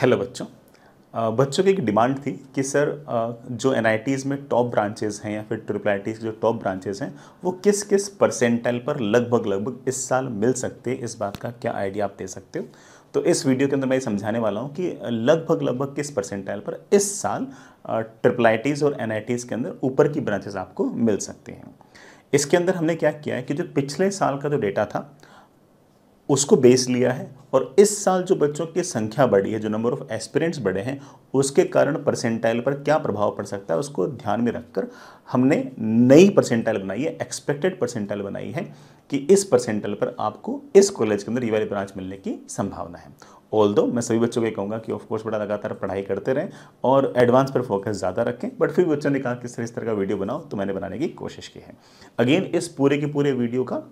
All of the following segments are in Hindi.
हेलो बच्चों बच्चों की एक डिमांड थी कि सर जो एन में टॉप ब्रांचेज हैं या फिर ट्रिपल आई जो टॉप ब्रांचेज हैं वो किस किस परसेंटाइल पर लगभग लगभग इस साल मिल सकते हैं इस बात का क्या आइडिया आप दे सकते हो तो इस वीडियो के अंदर मैं ये समझाने वाला हूँ कि लगभग लगभग किस परसेंटाइल पर इस साल ट्रिपल आई और एन के अंदर ऊपर की ब्रांचेज आपको मिल सकती हैं इसके अंदर हमने क्या किया है कि जो पिछले साल का जो डेटा था उसको बेस लिया है और इस साल जो बच्चों की संख्या बढ़ी है जो नंबर ऑफ एस्पिरेंट्स बढ़े हैं उसके कारण परसेंटाइल पर क्या प्रभाव पड़ सकता है उसको ध्यान में रखकर हमने नई परसेंटाइल बनाई है एक्सपेक्टेड परसेंटाइल बनाई है कि इस परसेंटाइल पर आपको इस कॉलेज के अंदर ये वाली ब्रांच मिलने की संभावना है ऑल दो मैं सभी बच्चों को ये कहूँगा कि ऑफकोर्स बड़ा लगातार पढ़ाई करते रहें और एडवांस पर फोकस ज़्यादा रखें बट फिर बच्चों ने कहा कि सर इस तरह का वीडियो बनाओ तो मैंने बनाने की कोशिश की है अगेन इस पूरे के पूरे वीडियो का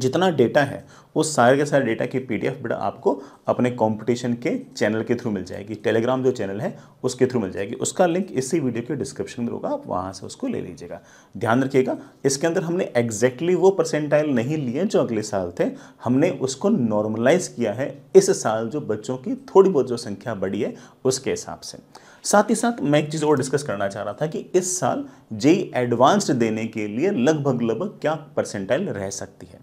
जितना डेटा है वो सारे के सारे डेटा की पीडीएफ बड़ा आपको अपने कंपटीशन के चैनल के थ्रू मिल जाएगी टेलीग्राम जो चैनल है उसके थ्रू मिल जाएगी उसका लिंक इसी वीडियो के डिस्क्रिप्शन में होगा आप वहाँ से उसको ले लीजिएगा ध्यान रखिएगा इसके अंदर हमने एग्जैक्टली exactly वो परसेंटाइल नहीं लिए जो अगले साल थे हमने उसको नॉर्मलाइज किया है इस साल जो बच्चों की थोड़ी बहुत जो संख्या बढ़ी है उसके हिसाब से साथ ही साथ मैं एक चीज़ और डिस्कस करना चाह रहा था कि इस साल जेई एडवांस्ड देने के लिए लगभग लगभग क्या परसेंटाइल रह सकती है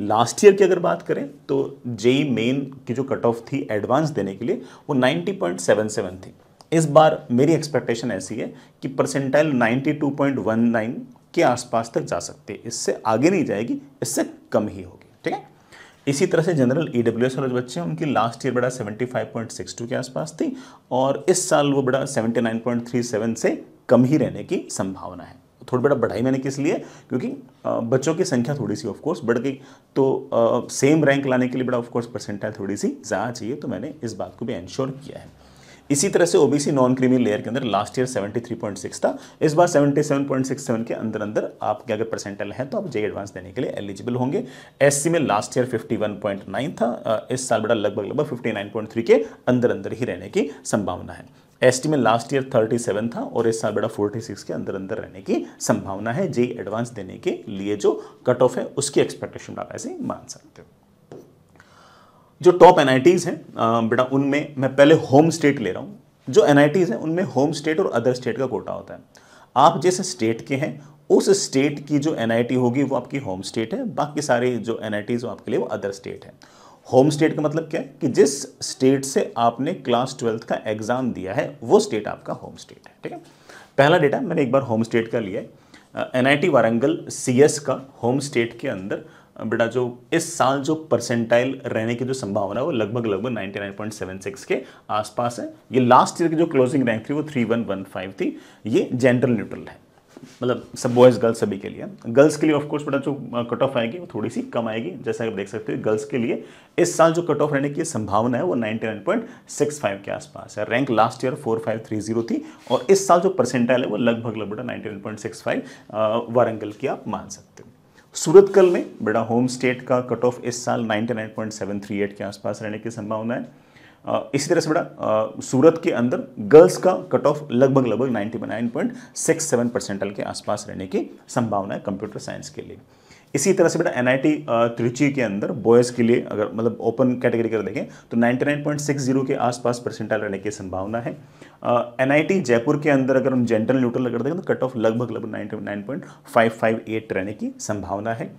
लास्ट ईयर की अगर बात करें तो जेई मेन e की जो कट ऑफ थी एडवांस देने के लिए वो 90.77 थी इस बार मेरी एक्सपेक्टेशन ऐसी है कि परसेंटाइल 92.19 के आसपास तक जा सकती है इससे आगे नहीं जाएगी इससे कम ही होगी ठीक है इसी तरह से जनरल ई डब्ल्यू एस वाले बच्चे हैं उनकी लास्ट ईयर बड़ा 75.62 के आसपास थी और इस साल वो बड़ा 79.37 से कम ही रहने की संभावना है थोड़ी बड़ा बढ़ाई मैंने किस लिए क्योंकि बच्चों की संख्या थोड़ी सी ऑफकोर्स बढ़ गई तो आ, सेम रैंक लाने के लिए बड़ा ऑफकोर्स परसेंटाइल थोड़ी सी ज़्यादा चाहिए तो मैंने इस बात को भी इंश्योर किया है इसी तरह से ओबीसी नॉन क्रीमी लेयर के अंदर लास्ट ईयर 73.6 था इस बार 77.67 के अंदर अंदर आपके अगर परसेंटल है तो आप जे एडवांस देने के लिए एलिजिबल होंगे एससी में लास्ट ईयर 51.9 था इस साल बड़ा लगभग लगभग 59.3 के अंदर अंदर ही रहने की संभावना है एसटी में लास्ट ईयर 37 था और इस साल बड़ा 46 के अंदर अंदर रहने की संभावना है जे एडवांस देने के लिए जो कट ऑफ है उसकी एक्सपेक्टेशन आप ऐसे मान सकते हो जो टॉप एन हैं बेटा उनमें मैं पहले होम स्टेट ले रहा हूँ जो एन हैं उनमें होम स्टेट और अदर स्टेट का कोटा होता है आप जिस स्टेट के हैं उस स्टेट की जो एन होगी वो आपकी होम स्टेट है बाकी सारे जो एन आई आपके लिए वो अदर स्टेट है होम स्टेट का मतलब क्या है कि जिस स्टेट से आपने क्लास ट्वेल्थ का एग्ज़ाम दिया है वो स्टेट आपका होम स्टेट है ठीक है पहला डेटा मैंने एक बार होम स्टेट का लिया है एन वारंगल सी का होम स्टेट के अंदर बेटा जो इस साल जो परसेंटाइल रहने की जो संभावना है वो लगभग लगभग 99.76 के आसपास है ये लास्ट ईयर की जो क्लोजिंग रैंक थी वो 3115 थी ये जेंडर न्यूट्रल है मतलब सब बॉयज़ गर्ल्स सभी के लिए गर्ल्स के लिए ऑफकोर्स बेटा जो कट ऑफ आएगी वो थोड़ी सी कम आएगी जैसा आप देख सकते हो गर्ल्स के लिए इस साल जो कट ऑफ रहने की संभावना है वो 99.65 के आसपास है रैंक लास्ट ईयर 4530 थी और इस साल जो परसेंटाइल है वो लगभग लगभग 99.65 वारंगल की आप मान सकते हो सूरतकल में बड़ा होम स्टेट का कट ऑफ इस साल 99.738 के आसपास रहने की संभावना है इसी तरह से बड़ा सूरत के अंदर गर्ल्स का कट ऑफ लगभग लगभग 99.67 परसेंटल के आसपास रहने की संभावना है कंप्यूटर साइंस के लिए इसी तरह से बेटा एन आई त्रिची के अंदर बॉयज़ के लिए अगर मतलब ओपन कैटेगरी कर देखें तो 99.60 के आसपास परसेंटाइल रहने की संभावना है एन टी जयपुर के अंदर अगर हम जेंटल न्यूट्रल अगर देखें तो कट ऑफ लगभग लगभग नाइन रहने की संभावना है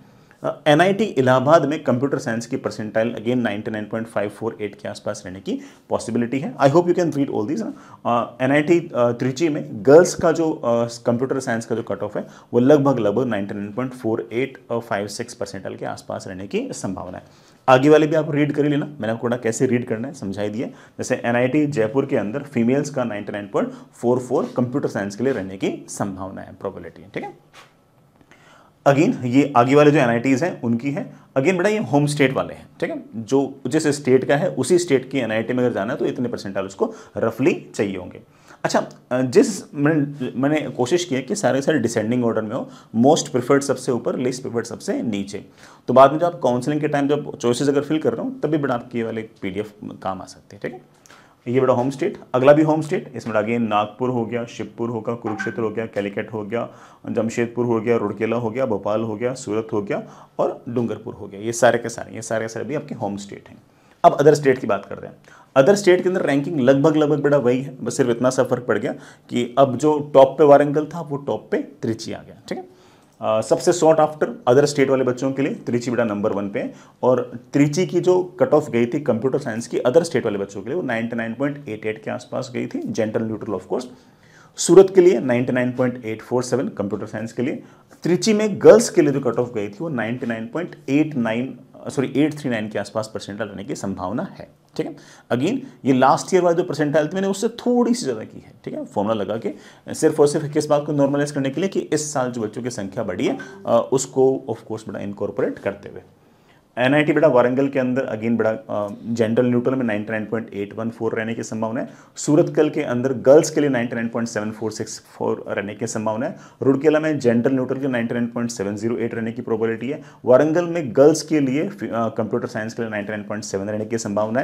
एन इलाहाबाद में कंप्यूटर साइंस की परसेंटाइल अगेन 99.548 के आसपास रहने की पॉसिबिलिटी है I hope you can read all this N I T Trichy में गर्ल्स का जो कंप्यूटर uh, साइंस का जो कट ऑफ है वो लगभग लगभग 99.4856 परसेंटाइल के आसपास रहने की संभावना है आगे वाले भी आप रीड कर लेना मैंने आपको कैसे रीड करना है समझाई दिए जैसे एनआईटी जयपुर के अंदर फीमेल्स का 99.44 कंप्यूटर साइंस के लिए रहने की संभावना है प्रोबेबिलिटी ठीक है अगेन ये आगे वाले जो एन हैं उनकी है अगेन बेटा ये होम स्टेट वाले हैं ठीक है जो जिस स्टेट का है उसी स्टेट की एन में अगर जाना है तो इतने परसेंटाइल उसको रफली चाहिए होंगे अच्छा जिस मैंने मैंने कोशिश की है कि सारे सारे डिसेंडिंग ऑर्डर में हो मोस्ट प्रिफर्ड सबसे ऊपर लेस्ट प्रिफर्ड सबसे नीचे तो बाद में जो आप काउंसलिंग के टाइम जब चॉइसेस अगर फिल कर रहे हो तभी बेटा आपकी वाले एफ काम आ सकते हैं ठीक है ये बड़ा होम स्टेट अगला भी होम स्टेट इसमें अगेन नागपुर हो गया शिवपुर होगा कुरुक्षेत्र हो गया कैलिकट हो गया जमशेदपुर हो गया रुड़केला हो गया भोपाल हो गया सूरत हो गया और डूंगरपुर हो गया ये सारे के सारे ये सारे के सारे भी आपके होम स्टेट हैं अब अदर स्टेट की बात करते हैं अदर स्टेट के अंदर रैंकिंग लगभग लगभग बड़ा वही है बस सिर्फ इतना सा फर्क पड़ गया कि अब जो टॉप पे वारंगल था वो टॉप पे त्रिची आ गया ठीक है सबसे शॉर्ट आफ्टर अदर स्टेट वाले बच्चों के लिए त्रिची बेटा नंबर वन पे और त्रिची की जो कट ऑफ गई थी कंप्यूटर साइंस की अदर स्टेट वाले बच्चों के लिए वो 99.88 के आसपास गई थी gender neutral of course Surat के लिए 99.847 कंप्यूटर साइंस के लिए त्रिची में गर्ल्स के लिए जो कट ऑफ गई थी वो 99.89 सॉरी 839 के आसपास परसेंटाइल रहने की संभावना है ठीक है अगेन ये लास्ट ईयर वाला जो परसेंटाइल थी मैंने उससे थोड़ी सी ज़्यादा की है ठीक है फॉर्मूला लगा के सिर्फ और सिर्फ किस बात को नॉर्मलाइज करने के लिए कि इस साल जो बच्चों की संख्या बढ़ी है उसको ऑफकोर्स बड़ा इनकॉर्पोरेट करते हुए एन टी बेटा वारंगल के अंदर अगेन बड़ा जेंडर न्यूट्रल में 99.814 रहने की संभावना है सूरतकल के अंदर गर्ल्स के लिए 99.7464 रहने की संभावना है रुड़केला में जनरल न्यूट्रल के 99.708 रहने की प्रोबेबिलिटी है वारंगल में गर्ल्स के लिए कंप्यूटर साइंस के लिए 99.7 रहने की संभावना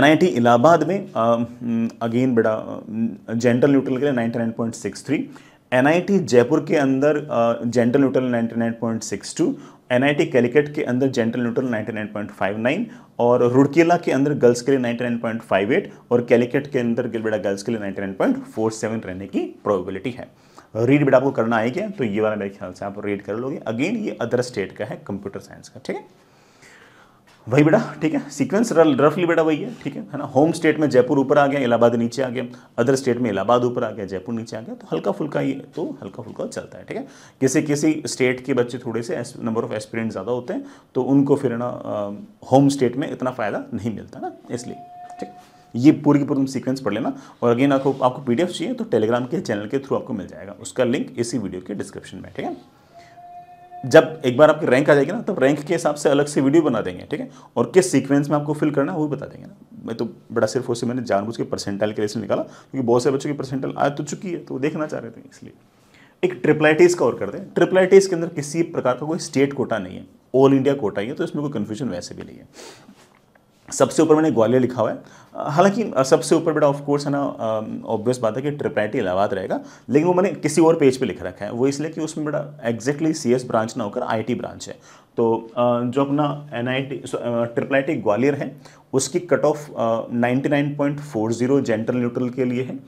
है टी इलाहाबाद में अगेन बड़ा जेंडर न्यूट्रल के लिए आई एनआईटी जयपुर के अंदर जेंटल न्यूट्रल 99.62 एनआईटी कैलिकट के अंदर जेंटल न्यूट्रल 99.59 और रुड़केला के अंदर गर्ल्स के लिए 99.58 और कैलिकट के अंदर गिलबेड़ा गर्ल्स के लिए 99.47 रहने की प्रोबेबिलिटी है रीड बेटा आपको करना आएगा तो ये वाला मेरे ख्याल से आप रीड कर लोगे अगेन ये अदर स्टेट का है कंप्यूटर साइंस का ठीक है वही बेटा ठीक है सीक्वेंस रफली बेटा वही है ठीक है है ना होम स्टेट में जयपुर ऊपर आ गया इलाहाबाद नीचे आ गया अदर स्टेट में इलाहाबाद ऊपर आ गया जयपुर नीचे आ गया तो हल्का फुल्का ये तो हल्का फुल्का चलता है ठीक है किसी किसी स्टेट के बच्चे थोड़े से नंबर ऑफ एस्पिरेंट ज़्यादा होते हैं तो उनको फिर ना होम स्टेट में इतना फ़ायदा नहीं मिलता ना इसलिए ठीक ये पूरी की पूरी तुम सीक्वेंस पढ़ लेना और अगेन आपको आपको पीडीएफ चाहिए तो टेलीग्राम के चैनल के थ्रू आपको मिल जाएगा उसका लिंक इसी वीडियो के डिस्क्रिप्शन में ठीक है जब एक बार आपकी रैंक आ जाएगी ना तब तो रैंक के हिसाब से अलग से वीडियो बना देंगे ठीक है और किस सीक्वेंस में आपको फिल करना है वो बता देंगे ना मैं तो बड़ा सिर्फ उससे मैंने जानबूझ के परसेंटाइल के लिए निकाला क्योंकि बहुत से बच्चों की परसेंटाइल आ तो चुकी है तो देखना चाह रहे थे इसलिए एक ट्रिपलाइटिस का और कर दें ट्रिपलाइटिस के अंदर किसी प्रकार का कोई स्टेट कोटा नहीं है ऑल इंडिया कोटा ही है तो इसमें कोई कन्फ्यूजन वैसे भी नहीं है सबसे ऊपर मैंने ग्वालियर लिखा हुआ है हालांकि सबसे ऊपर बेटा ऑफकोर्स है ना ऑब्वियस बात है कि ट्रिपैटी इलाहाबाद रहेगा लेकिन वो मैंने किसी और पेज पे लिख रखा है वो इसलिए कि उसमें बेटा एग्जैक्टली सी एस ब्रांच ना होकर आई टी ब्रांच है तो जो अपना N I T triple I T Gwalior है उसकी cut off ninety nine point four zero gender neutral के लिए है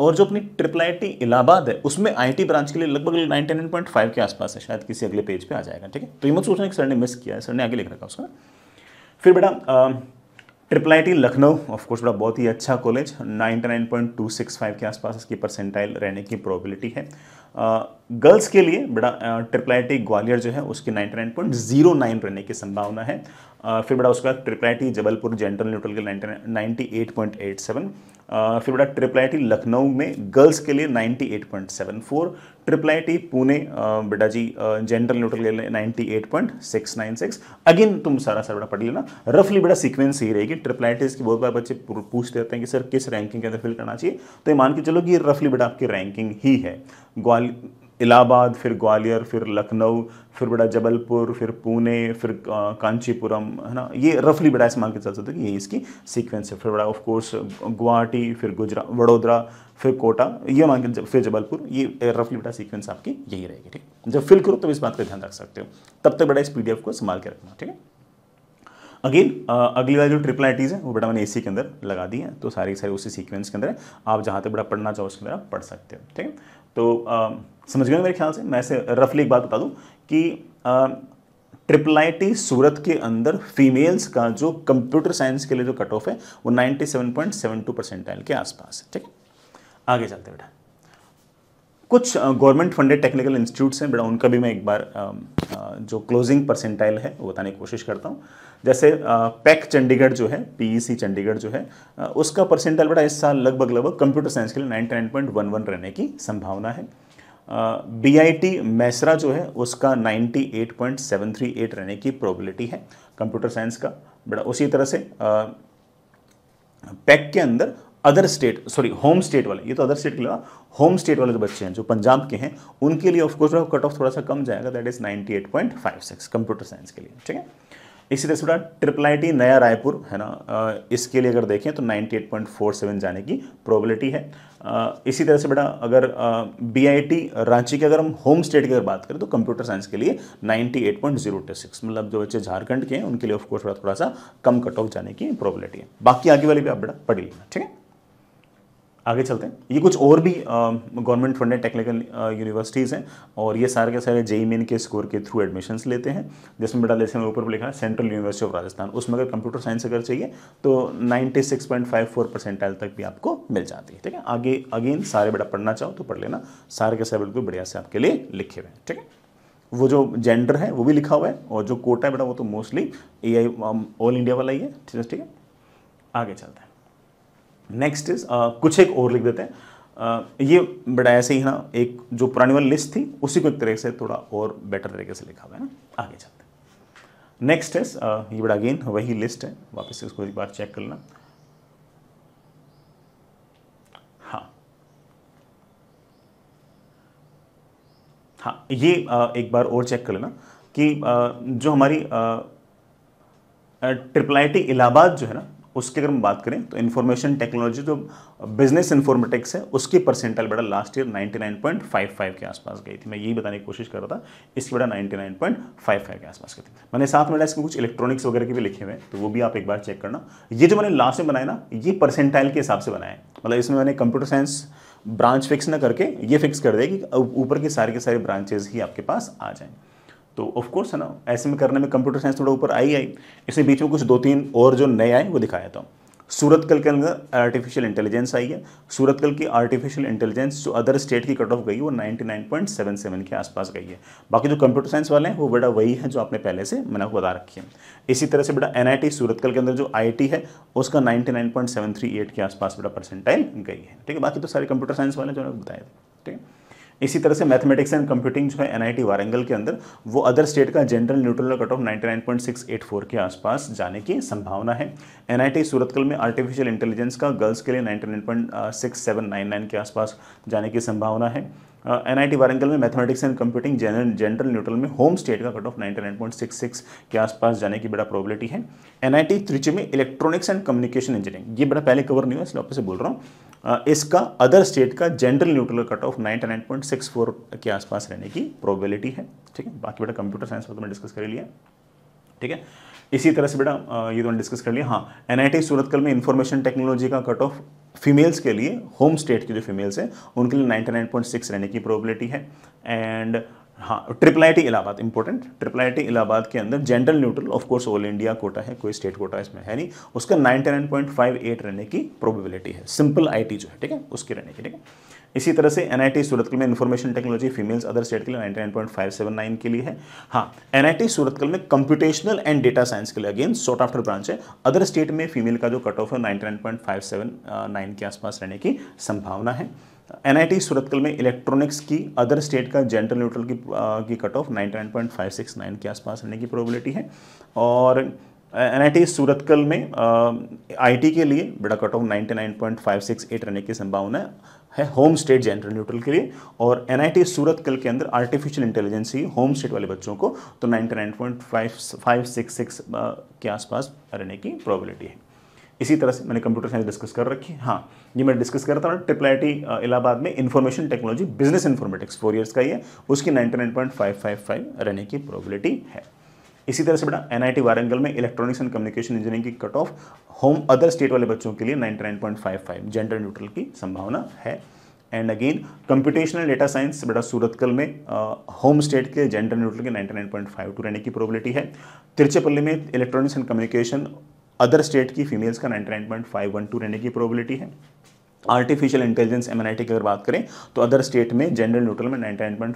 और जो अपनी ट्रिपल आई टी इलाहाबाद है उसमें आई टी ब्रांच के लिए लगभग नाइन्टी नाइन पॉइंट फाइव के आसपास है शायद किसी अगले पेज पे आ जाएगा ठीक है तो ये मत सोचना कि सर ने मिस किया है सर ने आगे लिख रखा उसका फिर बेटा triple I T Lucknow of course बड़ा बहुत ही अच्छा कॉलेज 99.265 के आसपास इसकी परसेंटाइल रहने की प्रोबेबिलिटी है गर्ल्स के लिए बड़ा ट्रिपल आई टी ग्वालियर जो है उसकी 99.09 रहने की संभावना है फिर बड़ा उसका triple I T Jabalpur general neutral के सेवन फिर बेटा ट्रिपल आई लखनऊ में गर्ल्स के लिए 98.74 ट्रिपल आई पुणे बेटा जी जनरल न्यूट्रल के लिए 98.696 अगेन तुम सारा सर बेटा पढ़ लेना रफली बेटा सीक्वेंस ही रहेगी ट्रिपल आई की बहुत बार बच्चे पूछ देते हैं कि सर किस रैंकिंग के अंदर फिल करना चाहिए तो ये मान के चलो कि रफली बेटा आपकी रैंकिंग ही है ग्वाल इलाहाबाद फिर ग्वालियर फिर लखनऊ फिर बड़ा जबलपुर फिर पुणे फिर कांचीपुरम है ना ये रफली बड़ा इस्तेमाल के चल सकते कि ये इसकी सीक्वेंस है फिर बड़ा ऑफ कोर्स गुवाहाटी फिर गुजरा वडोदरा फिर कोटा ये मान के फिर जबलपुर ये रफली बड़ा सीक्वेंस आपकी यही रहेगी ठीक जब फिल करो तब तो इस बात का ध्यान रख सकते हो तब तक बड़ा इस पी को संभाल के रखना ठीक है अगेन अगली बार जो ट्रिपल आईटीज़ है वो बेटा मैंने एसी के अंदर लगा दी है तो सारी सारी उसी सीक्वेंस के अंदर है आप जहाँ तक बड़ा पढ़ना चाहो उसके अंदर आप पढ़ सकते हो ठीक है तो आ, समझ गए मेरे ख्याल से मैं ऐसे रफली एक बात बता दूँ कि ट्रिपल आई टी सूरत के अंदर फीमेल्स का जो कंप्यूटर साइंस के लिए जो कट ऑफ है वो 97.72 परसेंटाइल के आसपास है ठीक है आगे चलते बेटा कुछ गवर्नमेंट फंडेड टेक्निकल इंस्टीट्यूट्स हैं बड़ा उनका भी मैं एक बार जो क्लोजिंग परसेंटाइल है वो बताने की कोशिश करता हूँ जैसे पैक e चंडीगढ़ जो है पीईसी e चंडीगढ़ जो है उसका परसेंटाइल बड़ा इस साल लगभग लगभग कंप्यूटर साइंस के लिए नाइन्टी रहने की संभावना है बी आई टी मैसरा जो है उसका 98.738 रहने की प्रोबेबिलिटी है कंप्यूटर साइंस का बड़ा उसी तरह से पैक e के अंदर other state sorry home state वाले ये तो अदर स्टेट के अलावा होम स्टेट वाले जो बच्चे हैं जो पंजाब के हैं उनके लिए ऑफकोर्स कट ऑफ थोड़ा सा कम जाएगा that is six computer science के लिए ठीक है इसी तरह से ट्रिपल आई टी नया रायपुर है ना इसके लिए अगर देखें तो 98.47 जाने की प्रोबेबिलिटी है इसी तरह से बेटा अगर बी आई टी रांची के अगर हम होम स्टेट की अगर बात करें तो कंप्यूटर साइंस के लिए 98.026 मतलब जो बच्चे झारखंड के हैं उनके लिए ऑफकोर्स थोड़ा थोड़ा सा कम कट ऑफ जाने की प्रोबेबिलिटी है बाकी आगे वाले भी आप बेटा पढ़ी लेना ठीक है आगे चलते हैं ये कुछ और भी गवर्नमेंट फंडेड टेक्निकल यूनिवर्सिटीज़ हैं और ये सारे के सारे जेई मेन के स्कोर के थ्रू एडमिशन्स लेते हैं जिसमें बेटा जैसे ऊपर लिखा है सेंट्रल यूनिवर्सिटी ऑफ राजस्थान उसमें अगर कंप्यूटर साइंस अगर चाहिए तो 96.54 परसेंटाइल तक भी आपको मिल जाती है ठीक है आगे अगेन सारे बेटा पढ़ना चाहो तो पढ़ लेना सारे के सारे बिल्कुल बढ़िया से आपके लिए लिखे हुए हैं ठीक है वो जो जेंडर है वो भी लिखा हुआ है और जो कोटा है बेटा वो तो mostly A I all India वाला ही है ठीक है आगे चलते हैं नेक्स्ट इज uh, कुछ एक और लिख देते हैं uh, ये बड़ा ऐसे ही है ना एक जो पुरानी वाली लिस्ट थी उसी को एक तरीके से थोड़ा और बेटर तरीके से लिखा हुआ है ना आगे चलते हैं नेक्स्ट इज uh, ये बड़ा अगेन वही लिस्ट है वापस इसको उसको एक बार चेक कर लेना हाँ हाँ ये एक बार और चेक कर लेना कि जो हमारी ट्रिपल आई इलाहाबाद जो है ना उसकी अगर हम बात करें तो इन्फॉर्मेशन टेक्नोलॉजी जो बिजनेस इन्फॉर्मेटिक्स है उसकी परसेंटाइल बेटा लास्ट ईयर 99.55 के आसपास गई थी मैं यही बताने की कोशिश कर रहा था इसकी बेटा 99.55 के आसपास गई थी मैंने साथ में इसमें कुछ इलेक्ट्रॉनिक्स वगैरह के भी लिखे हुए हैं तो वो भी आप एक बार चेक करना ये जो मैंने लास्ट में बनाया ना ये परसेंटाइल के हिसाब से बनाया है मतलब इसमें मैंने कंप्यूटर साइंस ब्रांच फिक्स ना करके ये फिक्स कर दिया कि ऊपर के सारे के सारे ब्रांचेज ही आपके पास आ जाएंगे तो ऑफकोर्स है ना ऐसे में करने में कंप्यूटर साइंस थोड़ा ऊपर आई आई इसी बीच में कुछ दो तीन और जो नए आए वो दिखाया था सूरत कल के अंदर आर्टिफिशियल इंटेलिजेंस आई है सूरत कल की आर्टिफिशियल इंटेलिजेंस जो अदर स्टेट की कट ऑफ गई वो 99.77 के आसपास गई है बाकी जो कंप्यूटर साइंस वाले हैं वो बेटा वही है जो आपने पहले से मैंने बता रखी है इसी तरह से बेटा एन आई कल के अंदर जो आई है उसका नाइन्टी के आसपास बेटा परसेंटाइल गई है ठीक है बाकी तो सारे कंप्यूटर साइंस वाले जो बताया ठीक है इसी तरह से मैथमेटिक्स एंड कंप्यूटिंग जो है एनआईटी वारंगल के अंदर वो अदर स्टेट का जनरल न्यूट्रल कट ऑफ 99.684 के आसपास जाने की संभावना है एनआईटी सूरतकल में आर्टिफिशियल इंटेलिजेंस का गर्ल्स के लिए 99.6799 के आसपास जाने की संभावना है एन आई वारंगल में mathematics and computing general neutral में होम स्टेट का कट ऑफ 99.66 के आसपास जाने की बड़ा प्रोबेबिलिटी है एन आई त्रिची में इलेक्ट्रॉनिक्स एंड कम्युनिकेशन इंजीनियरिंग ये बड़ा पहले कवर नहीं हुआ इसलिए आपसे बोल रहा हूँ इसका अदर स्टेट का जनरल न्यूट्रल कट ऑफ 99.64 के आसपास रहने की प्रोबेबिलिटी है ठीक है बाकी बेटा कंप्यूटर साइंस पर तो डिस्कस कर लिया ठीक है इसी तरह से बेटा ये तो डिस्कस कर लिया हाँ एन आई सूरतकल में इंफॉर्मेशन टेक्नोलॉजी का कट ऑफ फीमेल्स के लिए होम स्टेट की जो फीमेल्स हैं उनके लिए 99.6 रहने की प्रोबेबिलिटी है एंड हाँ triple I Allahabad important triple I Allahabad के अंदर gender neutral of course all India quota है कोई स्टेट कोटा इसमें है नहीं उसका 99.58 रहने की प्रोबेबिलिटी है सिंपल आईटी जो है ठीक है उसके रहने की ठीक है इसी तरह से एन सूरत में information technology females other state के लिए नाइन्टी के लिए है हाँ एन सूरतकल में कंप्यूटेशनल एंड डेटा साइंस के लिए अगेन शॉर्ट आफ्टर ब्रांच है अदर स्टेट में फीमेल का जो कट ऑफ है नाइन्टी के आसपास रहने की संभावना है एन सूरतकल में इलेक्ट्रॉनिक्स की अदर स्टेट का जेंटल न्यूट्रल की आ, की कट ऑफ नाइन के आसपास रहने की प्रोबेबिलिटी है और एन आई सूरतकल में टी के लिए बड़ा कट ऑफ एट रहने की संभावना है है होम स्टेट जेंडर न्यूट्रल के लिए और एन सूरत कल के अंदर आर्टिफिशियल इंटेलिजेंस ही होम स्टेट वाले बच्चों को तो 99.556 uh, के आसपास रहने की प्रोबेबिलिटी है इसी तरह से मैंने कंप्यूटर साइंस डिस्कस कर रखी है हाँ ये मैं डिस्कस कर रहा था ट्रिपल आई टी इलाहाबाद में information technology business informatics four years का ही है उसकी 99.555 रहने की प्रोबेबिलिटी है इसी तरह से बेटा एनआईटी वारंगल में इलेक्ट्रॉनिक्स एंड कम्युनिकेशन इंजीनियरिंग की cut off home other state वाले बच्चों के लिए 99.55 जेंडर न्यूट्रल की संभावना है and again computational data science बेटा सूरतकल में होम स्टेट के जेंडर न्यूट्रल के 99.52 रहने की प्रोबेबिलिटी है तिरुचिपल्ली में electronics and communication other state की फीमेल्स का 99.512 रहने की प्रोबेबिलिटी है आर्टिफिशियल इंटेलिजेंस एम की अगर बात करें तो अदर स्टेट में जनरल न्यूट्रल में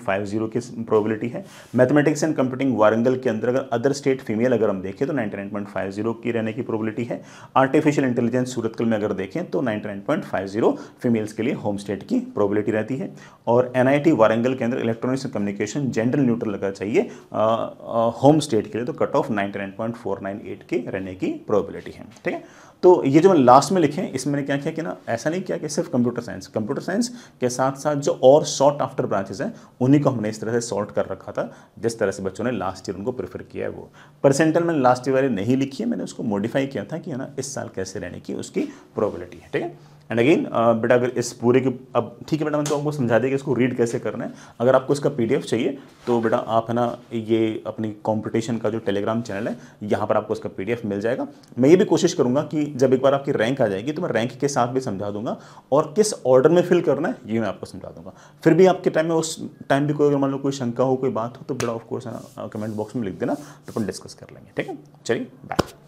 99.50 की प्रोबेबिलिटी है मैथमेटिक्स एंड कंप्यूटिंग वारंगल के अंदर अगर अदर स्टेट फीमेल अगर हम देखें तो 99.50 की रहने की प्रोबेबिलिटी है आर्टिफिशियल इंटेलिजेंस सूरतकल में अगर देखें तो 99.50 फीमेल्स के लिए होम स्टेट की प्रोबिलिटी रहती है और एन वारंगल के अंदर electronics and communication general neutral अगर चाहिए होम स्टेट के लिए तो कट ऑफ नाइन्टी के रहने की प्रोबिलिटी है ठीक है तो ये जो मैं लास्ट में लिखे इसमें मैंने क्या किया कि ना ऐसा नहीं किया कि सिर्फ कंप्यूटर साइंस कंप्यूटर साइंस के साथ साथ जो और शॉर्ट आफ्टर ब्रांचेस हैं उन्हीं को हमने इस तरह से सॉर्ट कर रखा था जिस तरह से बच्चों ने लास्ट ईयर उनको प्रेफर किया है वो परसेंटल मैंने लास्ट ईयर वाले नहीं लिखी है मैंने उसको मॉडिफाई किया था कि है ना इस साल कैसे रहने की उसकी प्रॉबिलिटी है ठीक है एंड अगेन बेटा अगर इस पूरे की अब ठीक है बेटा मैं तो आपको समझा दिया कि इसको रीड कैसे करना है अगर आपको इसका पी चाहिए तो बेटा आप है ना ये अपनी कॉम्पिटिशन का जो टेलीग्राम चैनल है यहाँ पर आपको इसका पी मिल जाएगा मैं ये भी कोशिश करूँगा कि जब एक बार आपकी रैंक आ जाएगी तो मैं रैंक के साथ भी समझा दूंगा और किस ऑर्डर में फिल करना है ये मैं आपको समझा दूंगा फिर भी आपके टाइम में उस टाइम भी कोई अगर मान लो कोई शंका हो कोई बात हो तो बड़ा ऑफकोर्स कमेंट बॉक्स में लिख देना तो अपन डिस्कस कर लेंगे ठीक है चलिए बाय